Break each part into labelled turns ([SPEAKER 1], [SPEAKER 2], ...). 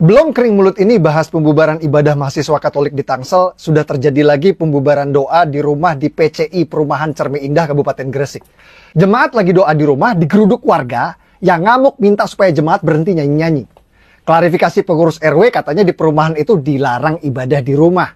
[SPEAKER 1] Belum kering mulut ini bahas pembubaran ibadah mahasiswa Katolik di Tangsel, sudah terjadi lagi pembubaran doa di rumah di PCI Perumahan Cermi Indah Kabupaten Gresik. Jemaat lagi doa di rumah digeruduk warga yang ngamuk minta supaya jemaat berhenti nyanyi-nyanyi. Klarifikasi pengurus RW katanya di perumahan itu dilarang ibadah di rumah.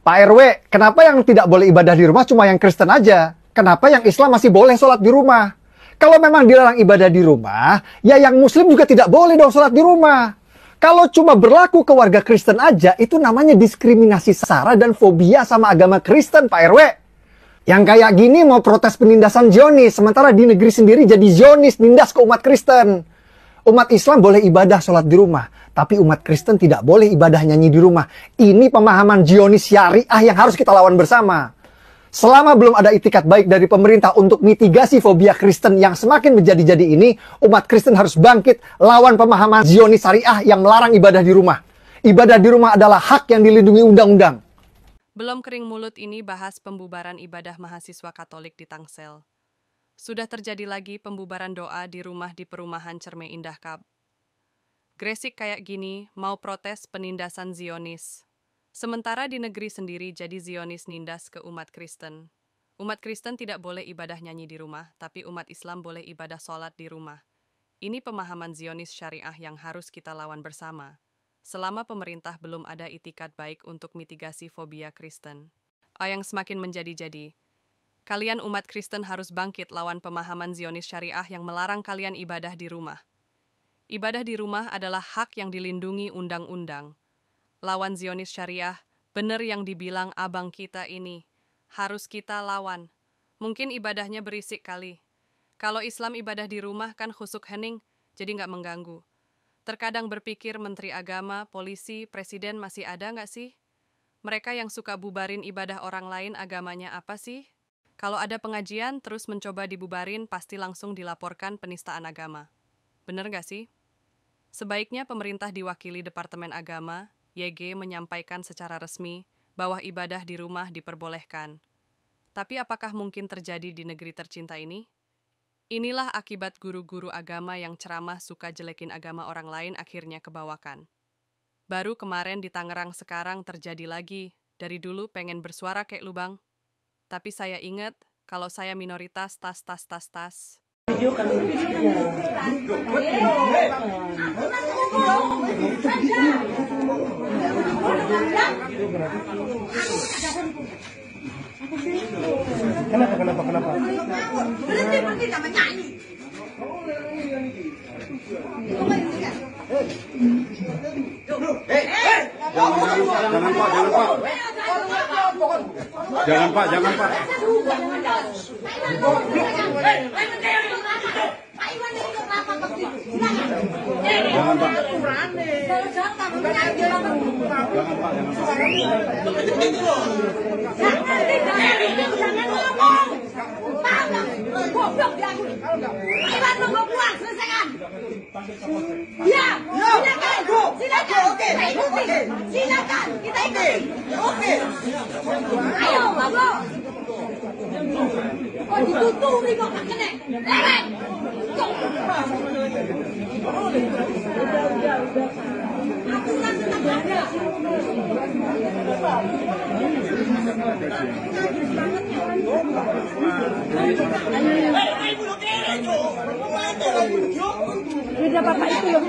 [SPEAKER 1] Pak RW, kenapa yang tidak boleh ibadah di rumah cuma yang Kristen aja? Kenapa yang Islam masih boleh sholat di rumah? Kalau memang dilarang ibadah di rumah, ya yang Muslim juga tidak boleh dong sholat di rumah. Kalau cuma berlaku ke warga Kristen aja, itu namanya diskriminasi sara dan fobia sama agama Kristen, Pak RW. Yang kayak gini mau protes penindasan Zionis, sementara di negeri sendiri jadi Zionis, nindas ke umat Kristen. Umat Islam boleh ibadah sholat di rumah, tapi umat Kristen tidak boleh ibadah nyanyi di rumah. Ini pemahaman Zionis syariah yang harus kita lawan bersama. Selama belum ada itikat baik dari pemerintah untuk mitigasi fobia Kristen yang semakin menjadi-jadi ini, umat Kristen harus bangkit lawan pemahaman Zionis syariah yang melarang ibadah di rumah. Ibadah di rumah adalah hak yang dilindungi undang-undang.
[SPEAKER 2] Belum kering mulut ini bahas pembubaran ibadah mahasiswa Katolik di Tangsel sudah terjadi lagi pembubaran doa di rumah di perumahan Cerme Indah Kab. Gresik kayak gini mau protes penindasan Zionis. Sementara di negeri sendiri jadi Zionis nindas ke umat Kristen. Umat Kristen tidak boleh ibadah nyanyi di rumah, tapi umat Islam boleh ibadah sholat di rumah. Ini pemahaman Zionis syariah yang harus kita lawan bersama. Selama pemerintah belum ada itikad baik untuk mitigasi fobia Kristen. oh Yang semakin menjadi-jadi, Kalian umat Kristen harus bangkit lawan pemahaman Zionis syariah yang melarang kalian ibadah di rumah. Ibadah di rumah adalah hak yang dilindungi undang-undang. Lawan Zionis syariah, benar yang dibilang abang kita ini. Harus kita lawan. Mungkin ibadahnya berisik kali. Kalau Islam ibadah di rumah kan khusuk hening, jadi nggak mengganggu. Terkadang berpikir menteri agama, polisi, presiden masih ada nggak sih? Mereka yang suka bubarin ibadah orang lain agamanya apa sih? Kalau ada pengajian terus mencoba dibubarin, pasti langsung dilaporkan penistaan agama. Bener nggak sih? Sebaiknya pemerintah diwakili Departemen Agama, YG menyampaikan secara resmi bahwa ibadah di rumah diperbolehkan. Tapi apakah mungkin terjadi di negeri tercinta ini? Inilah akibat guru-guru agama yang ceramah suka jelekin agama orang lain akhirnya kebawakan. Baru kemarin di Tangerang sekarang terjadi lagi, dari dulu pengen bersuara kayak lubang, tapi saya ingat kalau saya minoritas tas tas tas tas.
[SPEAKER 3] Kenapa kenapa kenapa?
[SPEAKER 1] Berhenti berhenti sama nyanyi. Hey, hey. Jangan, jangan, pak, jangan pak. Jangan pak, jangan pak.
[SPEAKER 4] Jangan pak.
[SPEAKER 1] Jangan pak, jangan pak. Ya, no,
[SPEAKER 5] silakan. Silakan. Okey, okey. Okey. Silakan. Kita ikut. Okey. Ayo, bagus.
[SPEAKER 4] Kau ditutup ni kau tak kena. Lewat. Aku rasa tak ada. Hei, hei, bunuh diri
[SPEAKER 5] tu! Buat apa bunuh diri? Kerja bapak itu yang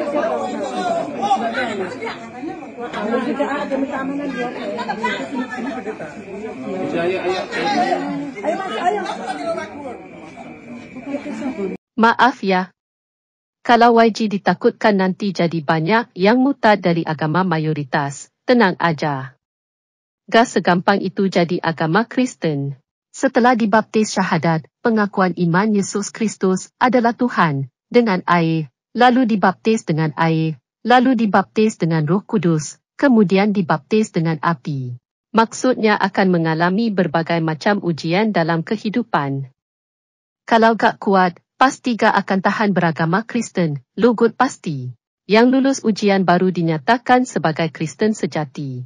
[SPEAKER 5] Maaf ya. Kalau YG ditakutkan nanti jadi banyak yang muta dari agama mayoritas, tenang aja. Gak segampang itu jadi agama Kristen. Setelah dibaptis syahadat, pengakuan iman Yesus Kristus adalah Tuhan, dengan air, lalu dibaptis dengan air, lalu dibaptis dengan roh kudus, kemudian dibaptis dengan api. Maksudnya akan mengalami berbagai macam ujian dalam kehidupan. Kalau gak kuat, pasti gak akan tahan beragama Kristen, lugut pasti. Yang lulus ujian baru dinyatakan sebagai Kristen sejati.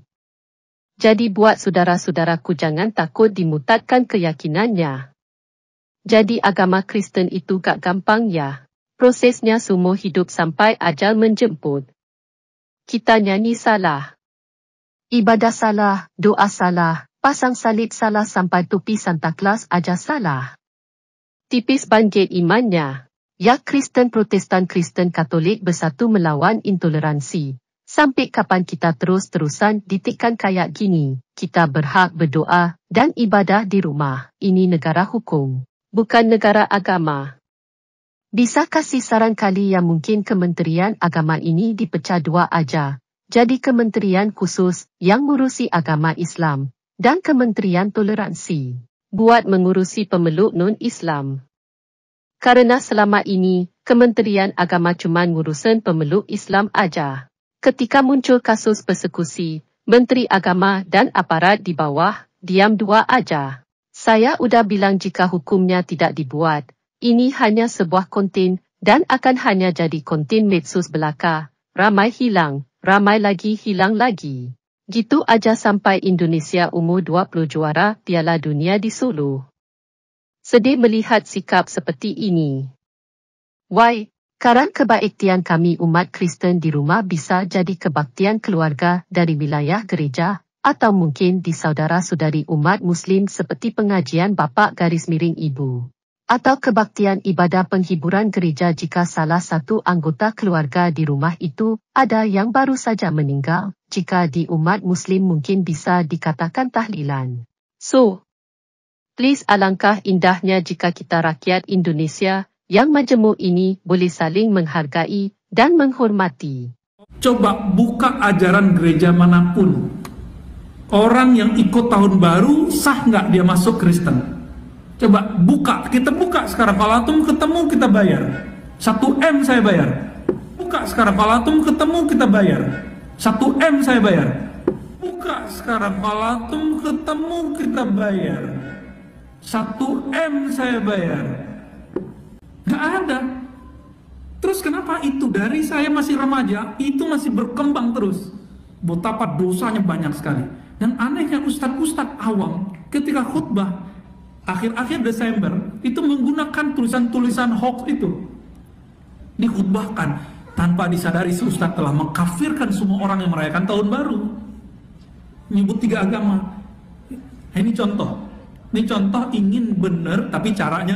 [SPEAKER 5] Jadi buat saudara-saudaraku jangan takut dimutatkan keyakinannya. Jadi agama Kristen itu gak gampang ya prosesnya semua hidup sampai ajal menjemput. Kita nyanyi salah. Ibadah salah, doa salah, pasang salib salah sampai tupi Santa Claus aja salah. Tipis banjir imannya. Ya Kristen Protestan Kristen Katolik bersatu melawan intoleransi. Sampai kapan kita terus-terusan ditikkan kayak gini, kita berhak berdoa dan ibadah di rumah. Ini negara hukum, bukan negara agama. Bisa kasih saran kali yang mungkin Kementerian Agama ini dipecah dua aja. Jadi Kementerian Khusus yang mengurusi agama Islam dan Kementerian Toleransi buat mengurusi pemeluk non-Islam. Karena selama ini, Kementerian Agama cuma ngurusin pemeluk Islam aja. Ketika muncul kasus persekusi, Menteri Agama dan aparat di bawah diam dua aja. Saya sudah bilang jika hukumnya tidak dibuat, ini hanya sebuah kontin dan akan hanya jadi kontin medsos belaka. Ramai hilang, ramai lagi hilang lagi. Gitu aja sampai Indonesia umur 20 juara Piala Dunia di Solo. Sedih melihat sikap seperti ini. Why? Karang kebaiktian kami umat Kristen di rumah bisa jadi kebaktian keluarga dari wilayah gereja atau mungkin di saudara-saudari umat Muslim seperti pengajian bapa garis miring ibu atau kebaktian ibadah penghiburan gereja jika salah satu anggota keluarga di rumah itu ada yang baru saja meninggal, jika di umat muslim mungkin bisa dikatakan tahlilan. So, please alangkah indahnya jika kita rakyat Indonesia yang majemuk ini boleh saling menghargai dan menghormati.
[SPEAKER 4] Coba buka ajaran gereja manapun. Orang yang ikut tahun baru sah nggak dia masuk Kristen? Coba buka, kita buka sekarang. Kalau antum ketemu kita bayar. 1 M saya bayar. Buka sekarang. Kalau antum ketemu kita bayar. 1 M saya bayar. Buka sekarang. Kalau antum ketemu kita bayar. 1 M saya bayar. Gak ada. Terus kenapa itu dari saya masih remaja, itu masih berkembang terus. Betapa dosanya banyak sekali. Dan anehnya ustadz-ustadz awam ketika khutbah akhir-akhir Desember itu menggunakan tulisan-tulisan hoax itu dikhutbahkan tanpa disadari si ustaz telah mengkafirkan semua orang yang merayakan tahun baru menyebut tiga agama ini contoh ini contoh ingin benar tapi caranya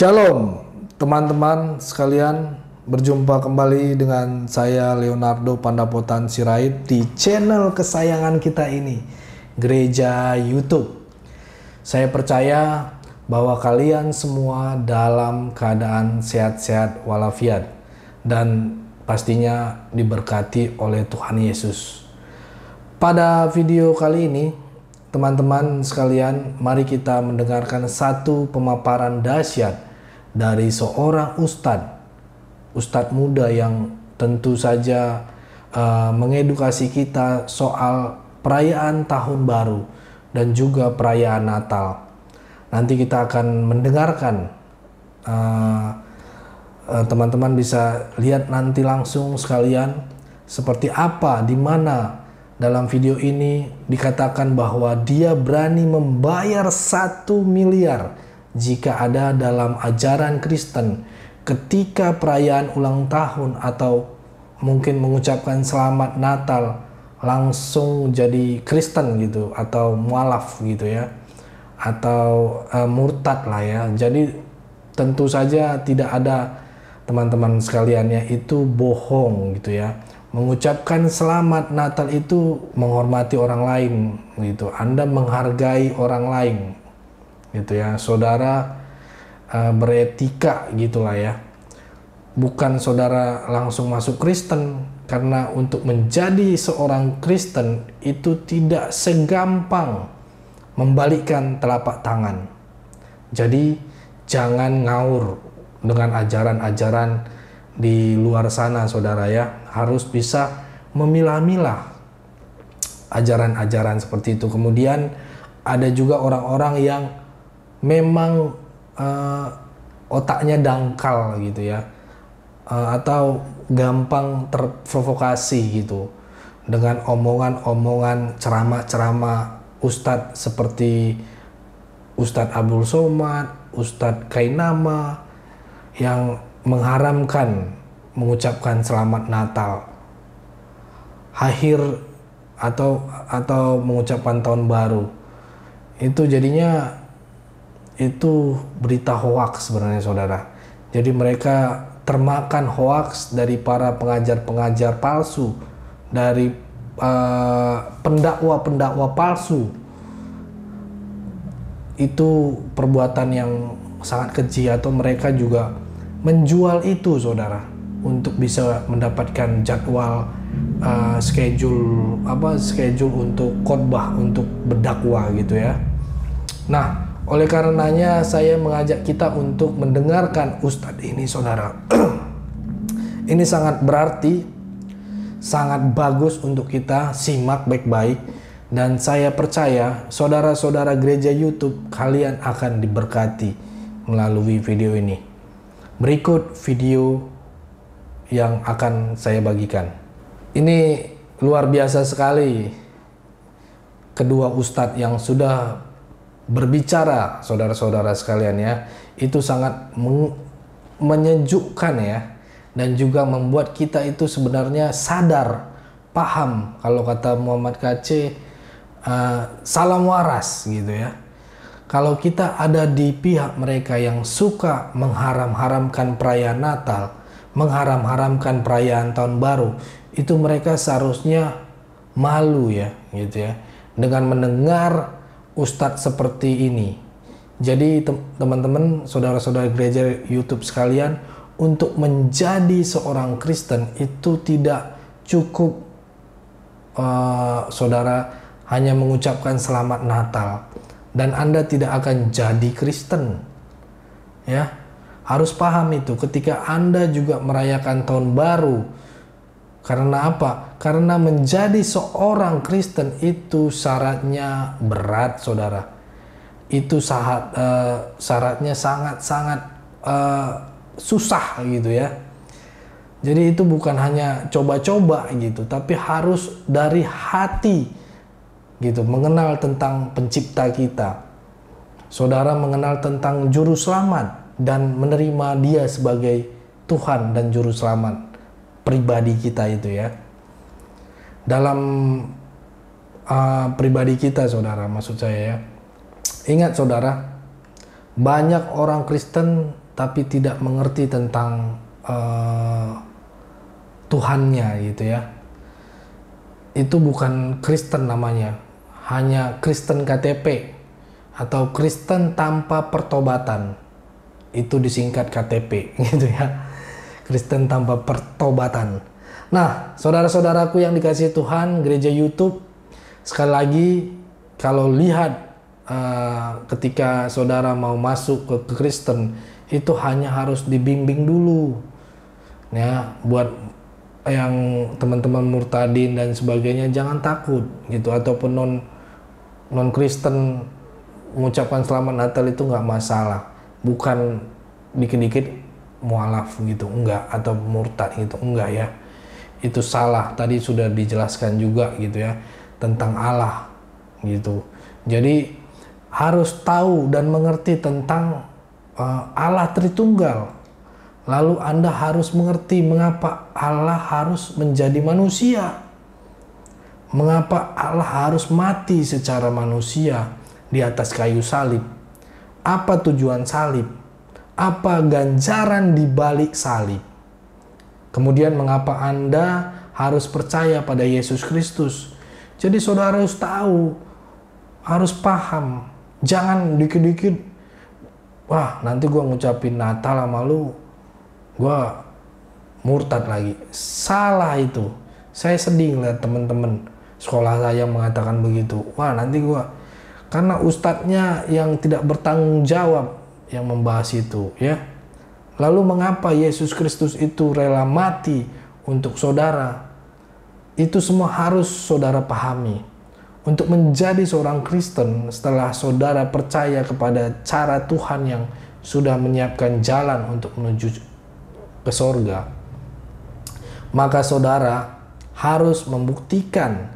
[SPEAKER 3] Shalom, teman-teman sekalian. Berjumpa kembali dengan saya Leonardo Pandapotan Sirait di channel kesayangan kita ini, Gereja YouTube. Saya percaya bahwa kalian semua dalam keadaan sehat-sehat walafiat dan pastinya diberkati oleh Tuhan Yesus. Pada video kali ini, teman-teman sekalian, mari kita mendengarkan satu pemaparan dahsyat dari seorang ustadz, ustadz muda yang tentu saja uh, mengedukasi kita soal perayaan tahun baru dan juga perayaan Natal. Nanti kita akan mendengarkan eh, eh, teman-teman uh, uh, teman -teman bisa lihat nanti langsung sekalian seperti apa di mana dalam video ini dikatakan bahwa dia berani membayar satu miliar jika ada dalam ajaran Kristen ketika perayaan ulang tahun atau mungkin mengucapkan selamat Natal langsung jadi Kristen gitu atau mualaf gitu ya atau uh, murtad lah ya jadi tentu saja tidak ada teman-teman sekaliannya itu bohong gitu ya mengucapkan selamat Natal itu menghormati orang lain gitu Anda menghargai orang lain gitu ya saudara uh, beretika gitulah ya bukan saudara langsung masuk Kristen karena untuk menjadi seorang Kristen itu tidak segampang membalikkan telapak tangan jadi jangan ngawur dengan ajaran-ajaran di luar sana saudara ya harus bisa memilah-milah ajaran-ajaran seperti itu kemudian ada juga orang-orang yang memang uh, otaknya dangkal gitu ya uh, atau gampang terprovokasi gitu dengan omongan-omongan ceramah-ceramah ustadz seperti Ustadz Abdul Somad, Ustadz Kainama yang mengharamkan mengucapkan selamat Natal, akhir atau atau mengucapkan tahun baru itu jadinya itu berita hoax sebenarnya saudara. Jadi mereka termakan hoax dari para pengajar-pengajar palsu, dari eh, pendakwa-pendakwa uh, palsu. Itu perbuatan yang sangat keji atau mereka juga menjual itu saudara untuk bisa mendapatkan jadwal uh, schedule apa schedule untuk khotbah untuk berdakwah gitu ya. Nah, oleh karenanya saya mengajak kita untuk mendengarkan Ustadz ini saudara. ini sangat berarti, sangat bagus untuk kita simak baik-baik. Dan saya percaya saudara-saudara gereja Youtube kalian akan diberkati melalui video ini. Berikut video yang akan saya bagikan. Ini luar biasa sekali kedua ustadz yang sudah berbicara, saudara-saudara sekalian ya, itu sangat menyejukkan ya dan juga membuat kita itu sebenarnya sadar, paham kalau kata Muhammad KC uh, eh, salam waras gitu ya. Kalau kita ada di pihak mereka yang suka mengharam-haramkan perayaan Natal, mengharam-haramkan perayaan Tahun Baru, itu mereka seharusnya malu ya gitu ya dengan mendengar ustadz seperti ini. Jadi teman-teman, saudara-saudara gereja YouTube sekalian, untuk menjadi seorang Kristen itu tidak cukup uh, saudara hanya mengucapkan selamat Natal dan Anda tidak akan jadi Kristen. Ya. Harus paham itu ketika Anda juga merayakan tahun baru karena apa? Karena menjadi seorang Kristen itu syaratnya berat, saudara. Itu syarat, uh, eh, syaratnya sangat-sangat uh, susah gitu ya. Jadi itu bukan hanya coba-coba gitu, tapi harus dari hati gitu mengenal tentang pencipta kita. Saudara mengenal tentang juru selamat dan menerima dia sebagai Tuhan dan juru selamat pribadi kita itu ya. Dalam uh, pribadi kita saudara maksud saya ya. Ingat saudara, banyak orang Kristen tapi tidak mengerti tentang uh, Tuhannya gitu ya. Itu bukan Kristen namanya, hanya Kristen KTP atau Kristen tanpa pertobatan. Itu disingkat KTP gitu ya Kristen tanpa pertobatan. Nah, saudara-saudaraku yang dikasih Tuhan, gereja YouTube, sekali lagi, kalau lihat uh, ketika saudara mau masuk ke, Kristen, itu hanya harus dibimbing dulu. Ya, buat yang teman-teman murtadin dan sebagainya, jangan takut gitu, ataupun non non Kristen mengucapkan selamat Natal itu nggak masalah, bukan dikit-dikit mualaf gitu enggak atau murtad gitu enggak ya itu salah tadi sudah dijelaskan juga gitu ya tentang Allah gitu jadi harus tahu dan mengerti tentang uh, Allah Tritunggal lalu Anda harus mengerti mengapa Allah harus menjadi manusia mengapa Allah harus mati secara manusia di atas kayu salib apa tujuan salib apa ganjaran di balik salib. Kemudian mengapa Anda harus percaya pada Yesus Kristus? Jadi saudara harus tahu, harus paham. Jangan dikit-dikit, wah nanti gue ngucapin Natal sama lu, gue murtad lagi. Salah itu. Saya sedih lihat teman-teman sekolah saya mengatakan begitu. Wah nanti gue, karena ustadznya yang tidak bertanggung jawab, yang membahas itu ya. Lalu mengapa Yesus Kristus itu rela mati untuk saudara? Itu semua harus saudara pahami. Untuk menjadi seorang Kristen setelah saudara percaya kepada cara Tuhan yang sudah menyiapkan jalan untuk menuju ke sorga, maka saudara harus membuktikan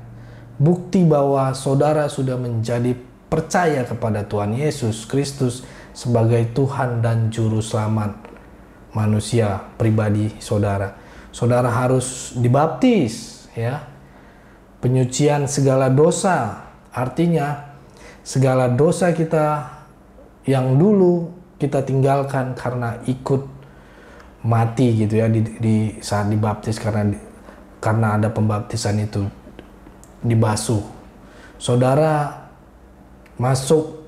[SPEAKER 3] bukti bahwa saudara sudah menjadi percaya kepada Tuhan Yesus Kristus sebagai Tuhan dan Juru Selamat manusia pribadi saudara. Saudara harus dibaptis, ya. Penyucian segala dosa, artinya segala dosa kita yang dulu kita tinggalkan karena ikut mati gitu ya di, di saat dibaptis karena karena ada pembaptisan itu dibasuh. Saudara masuk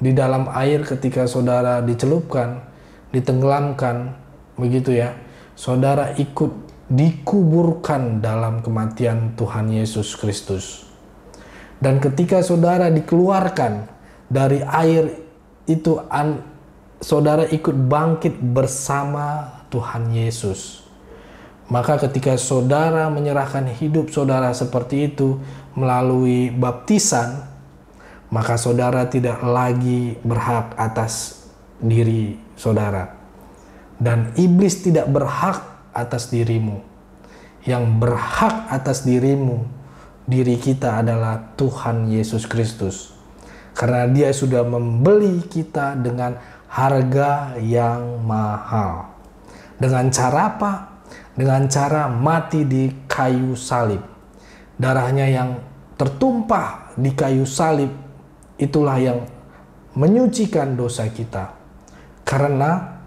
[SPEAKER 3] di dalam air ketika saudara dicelupkan, ditenggelamkan, begitu ya. Saudara ikut dikuburkan dalam kematian Tuhan Yesus Kristus. Dan ketika saudara dikeluarkan dari air itu saudara ikut bangkit bersama Tuhan Yesus. Maka ketika saudara menyerahkan hidup saudara seperti itu melalui baptisan, maka saudara tidak lagi berhak atas diri saudara. Dan iblis tidak berhak atas dirimu. Yang berhak atas dirimu, diri kita adalah Tuhan Yesus Kristus. Karena dia sudah membeli kita dengan harga yang mahal. Dengan cara apa? Dengan cara mati di kayu salib. Darahnya yang tertumpah di kayu salib itulah yang menyucikan dosa kita. Karena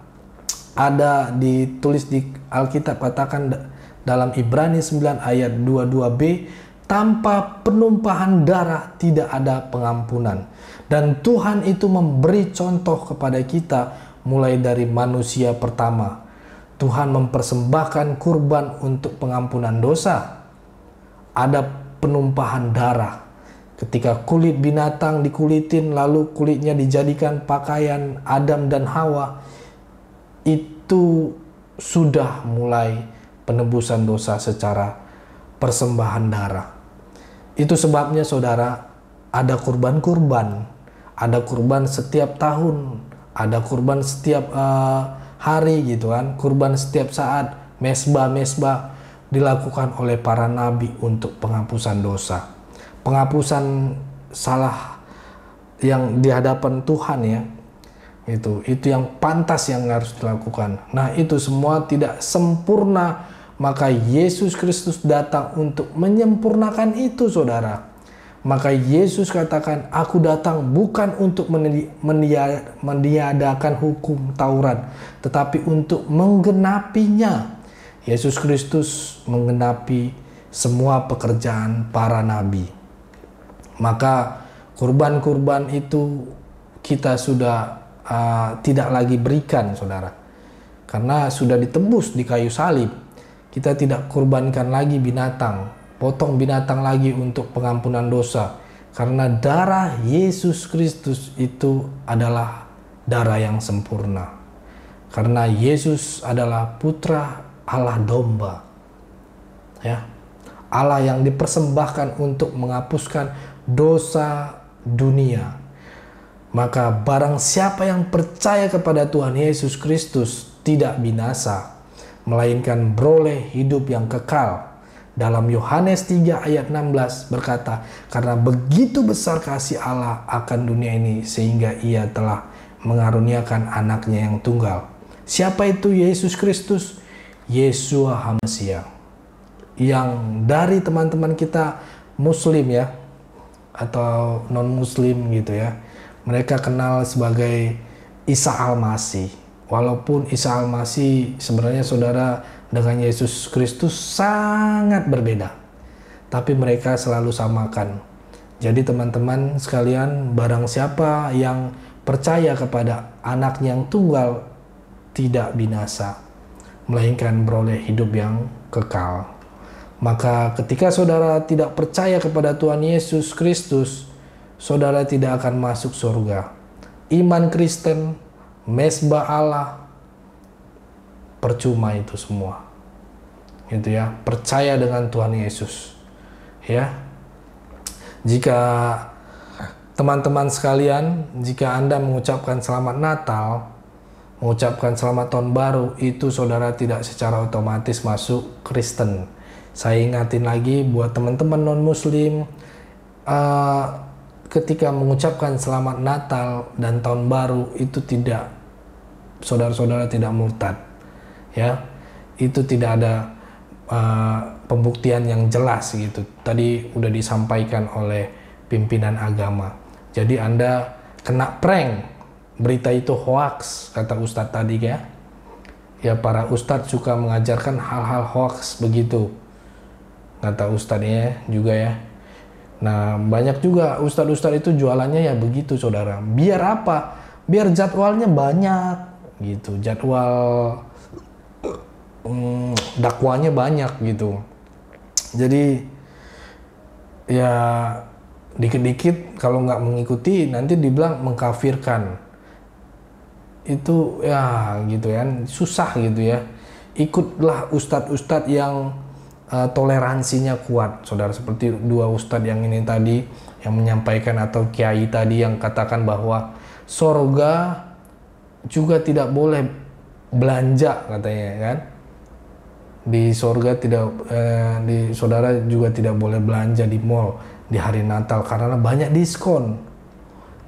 [SPEAKER 3] ada ditulis di Alkitab katakan dalam Ibrani 9 ayat 22b tanpa penumpahan darah tidak ada pengampunan dan Tuhan itu memberi contoh kepada kita mulai dari manusia pertama Tuhan mempersembahkan kurban untuk pengampunan dosa ada penumpahan darah Ketika kulit binatang dikulitin lalu kulitnya dijadikan pakaian Adam dan Hawa, itu sudah mulai penebusan dosa secara persembahan darah. Itu sebabnya saudara, ada kurban-kurban, ada kurban setiap tahun, ada kurban setiap uh, hari gitu kan, kurban setiap saat, mesbah-mesbah dilakukan oleh para nabi untuk penghapusan dosa penghapusan salah yang di hadapan Tuhan ya itu itu yang pantas yang harus dilakukan nah itu semua tidak sempurna maka Yesus Kristus datang untuk menyempurnakan itu saudara maka Yesus katakan aku datang bukan untuk meniadakan hukum Taurat tetapi untuk menggenapinya Yesus Kristus menggenapi semua pekerjaan para nabi maka kurban-kurban itu kita sudah uh, tidak lagi berikan, saudara, karena sudah ditebus di kayu salib. Kita tidak kurbankan lagi binatang, potong binatang lagi untuk pengampunan dosa, karena darah Yesus Kristus itu adalah darah yang sempurna. Karena Yesus adalah Putra Allah Domba, ya, Allah yang dipersembahkan untuk menghapuskan dosa dunia. Maka barang siapa yang percaya kepada Tuhan Yesus Kristus tidak binasa, melainkan beroleh hidup yang kekal. Dalam Yohanes 3 ayat 16 berkata, Karena begitu besar kasih Allah akan dunia ini sehingga ia telah mengaruniakan anaknya yang tunggal. Siapa itu Yesus Kristus? Yesua Hamasiah. Yang dari teman-teman kita muslim ya, atau non muslim gitu ya mereka kenal sebagai Isa Al-Masih walaupun Isa Al-Masih sebenarnya saudara dengan Yesus Kristus sangat berbeda tapi mereka selalu samakan jadi teman-teman sekalian barang siapa yang percaya kepada anak yang tunggal tidak binasa melainkan beroleh hidup yang kekal maka ketika saudara tidak percaya kepada Tuhan Yesus Kristus, saudara tidak akan masuk surga. Iman Kristen, mesbah Allah, percuma itu semua. Gitu ya, percaya dengan Tuhan Yesus. Ya. Jika teman-teman sekalian, jika Anda mengucapkan selamat Natal, mengucapkan selamat tahun baru, itu saudara tidak secara otomatis masuk Kristen saya ingatin lagi buat teman-teman non muslim uh, eh, ketika mengucapkan selamat Natal dan tahun baru itu tidak saudara-saudara tidak murtad ya itu tidak ada uh, pembuktian yang jelas gitu tadi udah disampaikan oleh pimpinan agama jadi anda kena prank berita itu hoax kata Ustadz tadi ya ya para Ustadz suka mengajarkan hal-hal hoax begitu kata ustadnya juga ya. Nah, banyak juga ustad ustad itu jualannya ya begitu, saudara. Biar apa? Biar jadwalnya banyak, gitu. Jadwal mm, dakwanya banyak, gitu. Jadi, ya dikit-dikit kalau nggak mengikuti, nanti dibilang mengkafirkan. Itu, ya gitu ya, susah gitu ya. Ikutlah ustad ustad yang uh, toleransinya kuat saudara seperti dua ustadz yang ini tadi yang menyampaikan atau kiai tadi yang katakan bahwa sorga juga tidak boleh belanja katanya kan di sorga tidak eh, di saudara juga tidak boleh belanja di mall di hari Natal karena banyak diskon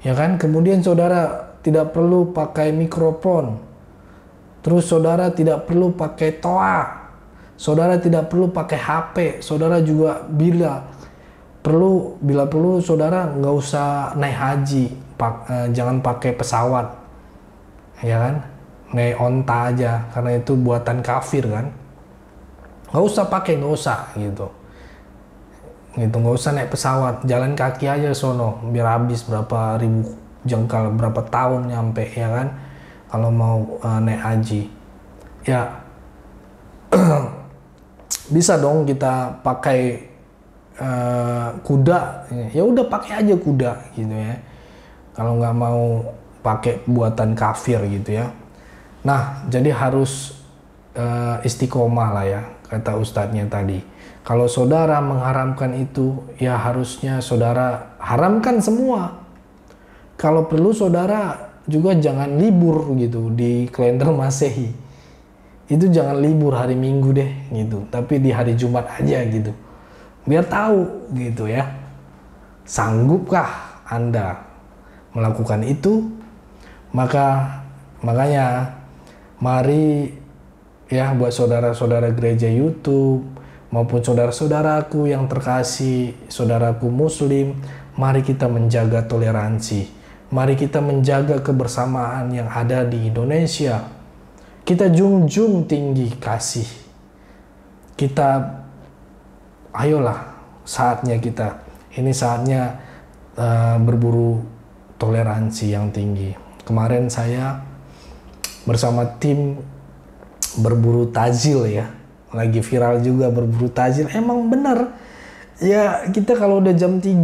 [SPEAKER 3] ya kan kemudian saudara tidak perlu pakai mikrofon terus saudara tidak perlu pakai toa Saudara tidak perlu pakai HP, saudara juga bila perlu bila perlu saudara nggak usah naik haji, pak, eh, jangan pakai pesawat, ya kan? Naik onta aja karena itu buatan kafir kan? Nggak usah pakai, nggak usah gitu gitu nggak usah naik pesawat jalan kaki aja sono biar habis berapa ribu jengkal berapa tahun nyampe ya kan kalau mau uh, naik haji ya bisa dong kita pakai uh, kuda ya udah pakai aja kuda gitu ya kalau nggak mau pakai buatan kafir gitu ya nah jadi harus uh, istiqomah lah ya kata ustadznya tadi kalau saudara mengharamkan itu ya harusnya saudara haramkan semua kalau perlu saudara juga jangan libur gitu di kalender masehi itu jangan libur hari Minggu deh gitu tapi di hari Jumat aja gitu biar tahu gitu ya sanggupkah Anda melakukan itu maka makanya mari ya buat saudara-saudara gereja YouTube maupun saudara-saudaraku yang terkasih saudaraku muslim mari kita menjaga toleransi mari kita menjaga kebersamaan yang ada di Indonesia kita junjung tinggi kasih. Kita ayolah saatnya kita. Ini saatnya uh, berburu toleransi yang tinggi. Kemarin saya bersama tim berburu tajil ya. Lagi viral juga berburu tajil. Emang bener Ya kita kalau udah jam 3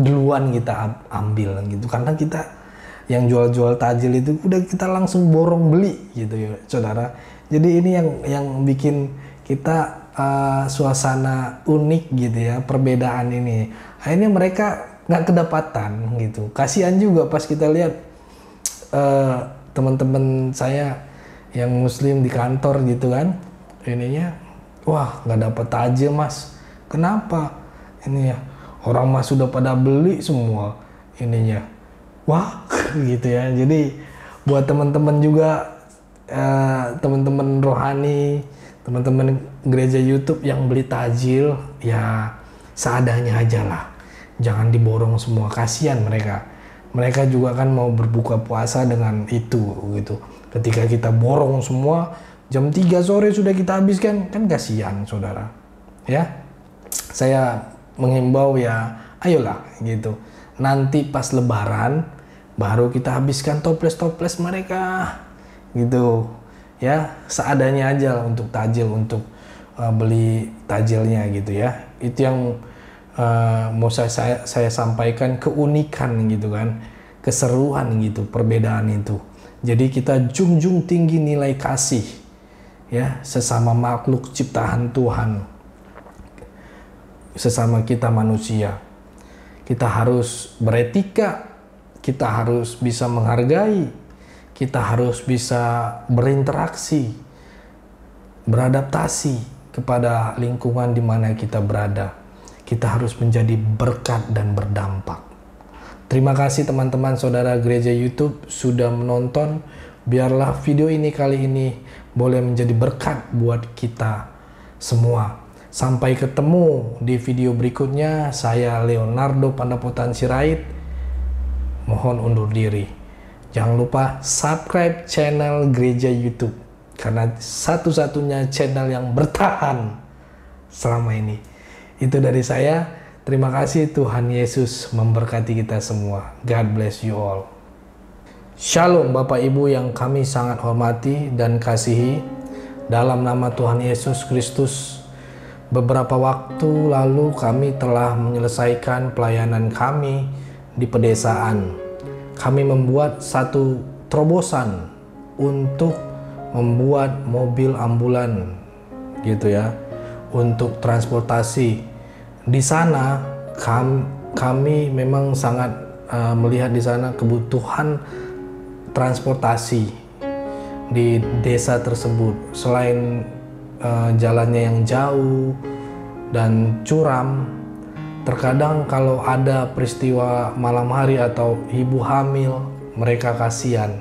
[SPEAKER 3] duluan kita ambil gitu karena kita yang jual-jual tajil itu udah kita langsung borong beli gitu ya saudara jadi ini yang yang bikin kita uh, suasana unik gitu ya perbedaan ini akhirnya mereka nggak kedapatan gitu kasihan juga pas kita lihat uh, teman-teman saya yang muslim di kantor gitu kan ininya wah nggak dapat tajil mas kenapa ini ya orang mas sudah pada beli semua ininya wah gitu ya jadi buat teman-teman juga eh, teman-teman rohani teman-teman gereja YouTube yang beli tajil ya seadanya aja lah jangan diborong semua kasihan mereka mereka juga kan mau berbuka puasa dengan itu gitu ketika kita borong semua jam 3 sore sudah kita habiskan kan kasihan saudara ya saya menghimbau ya ayolah gitu nanti pas lebaran baru kita habiskan toples-toples mereka gitu ya seadanya aja lah untuk tajil untuk uh, beli tajilnya gitu ya itu yang uh, mau saya, saya saya sampaikan keunikan gitu kan keseruan gitu perbedaan itu jadi kita jungjung tinggi nilai kasih ya sesama makhluk ciptaan Tuhan sesama kita manusia kita harus beretika, kita harus bisa menghargai, kita harus bisa berinteraksi, beradaptasi kepada lingkungan di mana kita berada. Kita harus menjadi berkat dan berdampak. Terima kasih teman-teman saudara gereja YouTube sudah menonton. Biarlah video ini kali ini boleh menjadi berkat buat kita semua Sampai ketemu di video berikutnya, saya Leonardo Pandapotan Sirait, mohon undur diri. Jangan lupa subscribe channel Gereja YouTube, karena satu-satunya channel yang bertahan selama ini. Itu dari saya, terima kasih Tuhan Yesus memberkati kita semua. God bless you all. Shalom Bapak Ibu yang kami sangat hormati dan kasihi. Dalam nama Tuhan Yesus Kristus, Beberapa waktu lalu kami telah menyelesaikan pelayanan kami di pedesaan. Kami membuat satu terobosan untuk membuat mobil ambulan gitu ya untuk transportasi. Di sana kami, kami memang sangat uh, melihat di sana kebutuhan transportasi di desa tersebut. Selain Eh, jalannya yang jauh dan curam. Terkadang kalau ada peristiwa malam hari atau ibu hamil, mereka kasihan,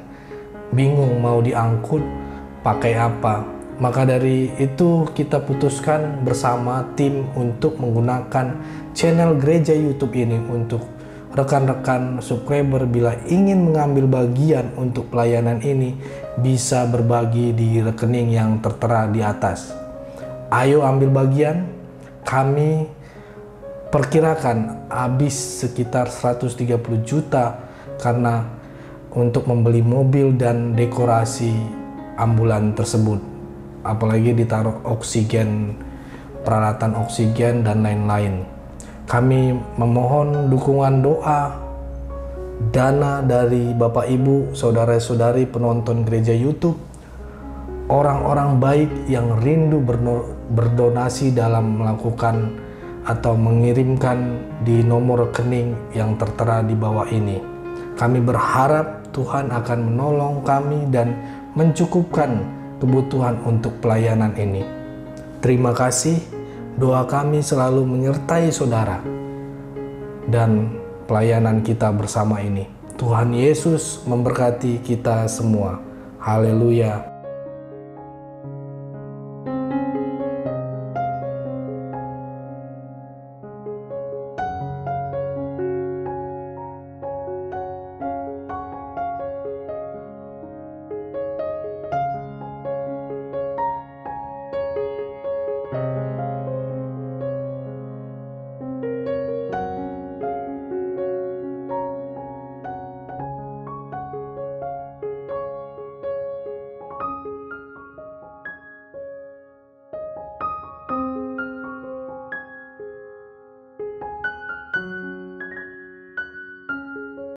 [SPEAKER 3] bingung mau diangkut pakai apa. Maka dari itu kita putuskan bersama tim untuk menggunakan channel gereja YouTube ini untuk rekan-rekan subscriber bila ingin mengambil bagian untuk pelayanan ini bisa berbagi di rekening yang tertera di atas. Ayo ambil bagian. Kami perkirakan habis sekitar 130 juta karena untuk membeli mobil dan dekorasi ambulan tersebut. Apalagi ditaruh oksigen, peralatan oksigen dan lain-lain. Kami memohon dukungan doa dana dari Bapak Ibu, saudara-saudari penonton gereja YouTube, orang-orang baik yang rindu berdonasi dalam melakukan atau mengirimkan di nomor rekening yang tertera di bawah ini. Kami berharap Tuhan akan menolong kami dan mencukupkan kebutuhan untuk pelayanan ini. Terima kasih. Doa kami selalu menyertai saudara dan pelayanan kita bersama ini. Tuhan Yesus memberkati kita semua. Haleluya.